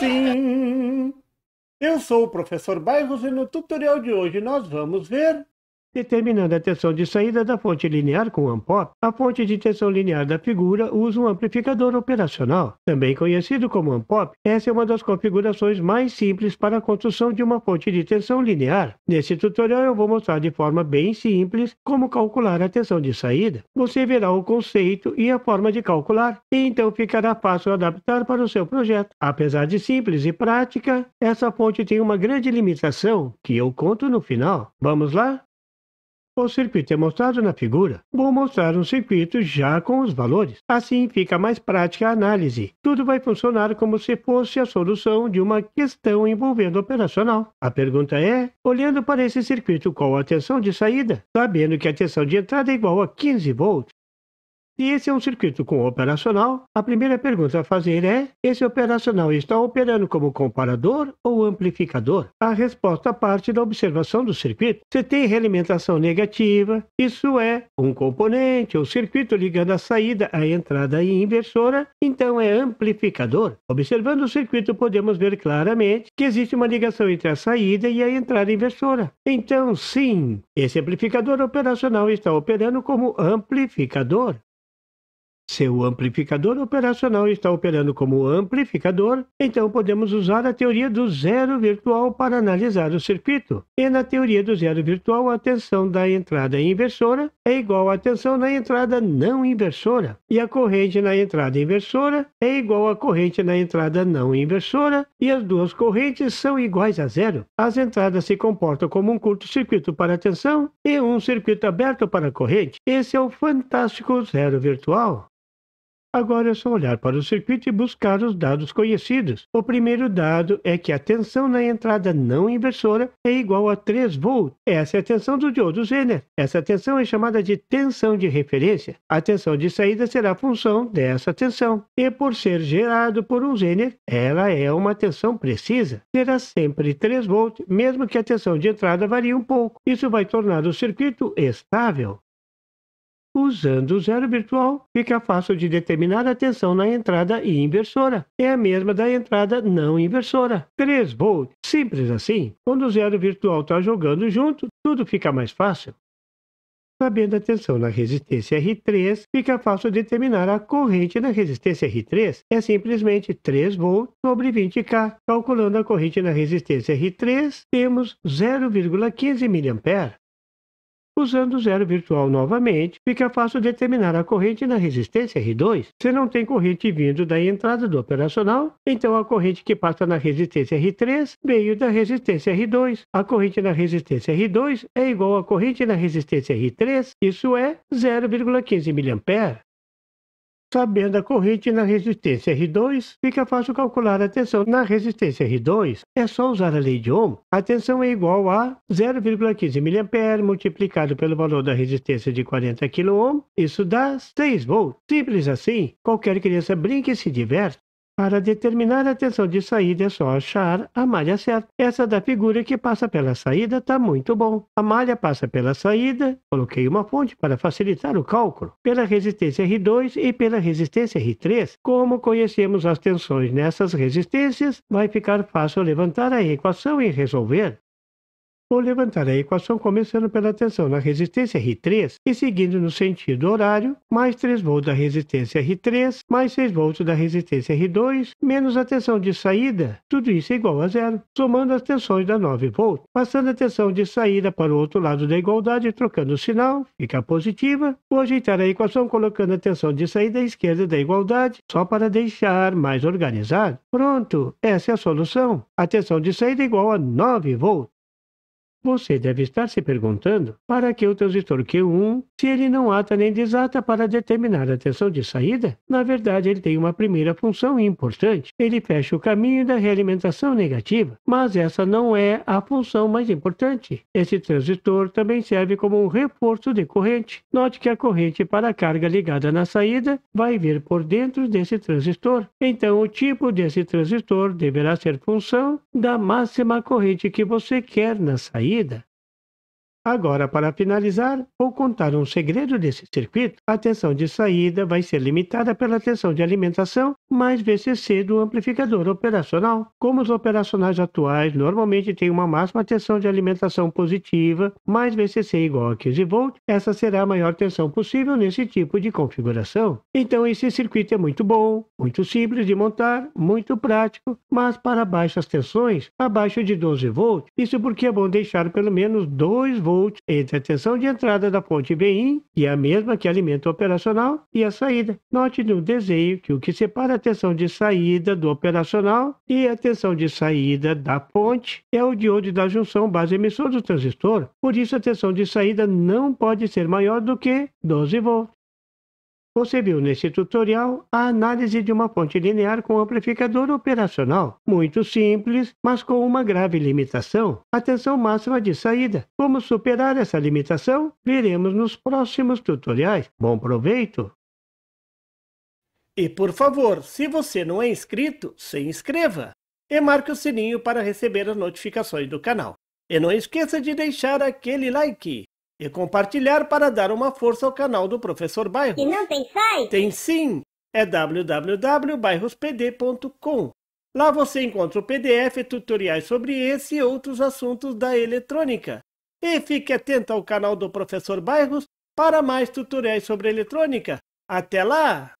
Sim, Eu sou o professor Bairros e no tutorial de hoje nós vamos ver Determinando a tensão de saída da fonte linear com AMPOP, a fonte de tensão linear da figura usa um amplificador operacional. Também conhecido como AMPOP, essa é uma das configurações mais simples para a construção de uma fonte de tensão linear. Nesse tutorial eu vou mostrar de forma bem simples como calcular a tensão de saída. Você verá o conceito e a forma de calcular, e então ficará fácil adaptar para o seu projeto. Apesar de simples e prática, essa fonte tem uma grande limitação, que eu conto no final. Vamos lá? O circuito é mostrado na figura. Vou mostrar um circuito já com os valores. Assim fica mais prática a análise. Tudo vai funcionar como se fosse a solução de uma questão envolvendo operacional. A pergunta é, olhando para esse circuito, qual a tensão de saída? Sabendo que a tensão de entrada é igual a 15 volts, se esse é um circuito com operacional, a primeira pergunta a fazer é: esse operacional está operando como comparador ou amplificador? A resposta parte da observação do circuito. Se tem realimentação negativa, isso é um componente ou circuito ligando a saída à entrada e inversora, então é amplificador. Observando o circuito, podemos ver claramente que existe uma ligação entre a saída e a entrada inversora. Então, sim, esse amplificador operacional está operando como amplificador. Seu amplificador operacional está operando como amplificador, então podemos usar a teoria do zero virtual para analisar o circuito. E na teoria do zero virtual, a tensão da entrada inversora é igual à tensão na entrada não inversora, e a corrente na entrada inversora é igual à corrente na entrada não inversora, e as duas correntes são iguais a zero. As entradas se comportam como um curto-circuito para a tensão e um circuito aberto para a corrente. Esse é o fantástico zero virtual. Agora é só olhar para o circuito e buscar os dados conhecidos. O primeiro dado é que a tensão na entrada não inversora é igual a 3 V. Essa é a tensão do diodo Zener. Essa tensão é chamada de tensão de referência. A tensão de saída será função dessa tensão. E por ser gerado por um Zener, ela é uma tensão precisa. Será sempre 3 V, mesmo que a tensão de entrada varie um pouco. Isso vai tornar o circuito estável. Usando o zero virtual, fica fácil de determinar a tensão na entrada inversora. É a mesma da entrada não inversora. 3 v Simples assim. Quando o zero virtual está jogando junto, tudo fica mais fácil. Sabendo a tensão na resistência R3, fica fácil determinar a corrente na resistência R3. É simplesmente 3 v sobre 20K. Calculando a corrente na resistência R3, temos 0,15 mA. Usando o zero virtual novamente, fica fácil determinar a corrente na resistência R2. Se não tem corrente vindo da entrada do operacional, então a corrente que passa na resistência R3 veio da resistência R2. A corrente na resistência R2 é igual à corrente na resistência R3, isso é 0,15 mA. Sabendo a corrente na resistência R2, fica fácil calcular a tensão na resistência R2. É só usar a lei de Ohm. A tensão é igual a 0,15 mA multiplicado pelo valor da resistência de 40 kΩ. Isso dá 6 V. Simples assim. Qualquer criança brinca e se diverte para determinar a tensão de saída é só achar a malha certa. Essa da figura que passa pela saída está muito bom. A malha passa pela saída, coloquei uma fonte para facilitar o cálculo, pela resistência R2 e pela resistência R3. Como conhecemos as tensões nessas resistências, vai ficar fácil levantar a equação e resolver. Vou levantar a equação começando pela tensão na resistência R3 e seguindo no sentido horário, mais 3 volts da resistência R3, mais 6 volts da resistência R2, menos a tensão de saída, tudo isso é igual a zero, somando as tensões da 9 volts, passando a tensão de saída para o outro lado da igualdade, trocando o sinal, fica positiva. Vou ajeitar a equação colocando a tensão de saída à esquerda da igualdade, só para deixar mais organizado. Pronto, essa é a solução. A tensão de saída é igual a 9 volts. Você deve estar se perguntando para que o transistor Q1 se ele não ata nem desata para determinar a tensão de saída? Na verdade, ele tem uma primeira função importante. Ele fecha o caminho da realimentação negativa, mas essa não é a função mais importante. Esse transistor também serve como um reforço de corrente. Note que a corrente para a carga ligada na saída vai vir por dentro desse transistor. Então, o tipo desse transistor deverá ser função da máxima corrente que você quer na saída. Фарида Agora, para finalizar, vou contar um segredo desse circuito. A tensão de saída vai ser limitada pela tensão de alimentação mais VCC do amplificador operacional. Como os operacionais atuais normalmente têm uma máxima tensão de alimentação positiva mais VCC igual a 15 V, essa será a maior tensão possível nesse tipo de configuração. Então, esse circuito é muito bom, muito simples de montar, muito prático, mas para baixas tensões, abaixo de 12 V, isso porque é bom deixar pelo menos 2 V volt entre a tensão de entrada da ponte BIM, que é a mesma que alimenta o operacional, e a saída. Note no desenho que o que separa a tensão de saída do operacional e a tensão de saída da ponte é o diodo da junção base emissor do transistor, por isso a tensão de saída não pode ser maior do que 12 volts. Concebeu nesse tutorial a análise de uma ponte linear com amplificador operacional, muito simples, mas com uma grave limitação, a tensão máxima de saída. Como superar essa limitação? Veremos nos próximos tutoriais. Bom proveito! E por favor, se você não é inscrito, se inscreva e marque o sininho para receber as notificações do canal. E não esqueça de deixar aquele like e compartilhar para dar uma força ao canal do Professor Bairros. E não tem site? Tem sim! É www.bairrospd.com. Lá você encontra o PDF e tutoriais sobre esse e outros assuntos da eletrônica. E fique atento ao canal do Professor Bairros para mais tutoriais sobre eletrônica. Até lá!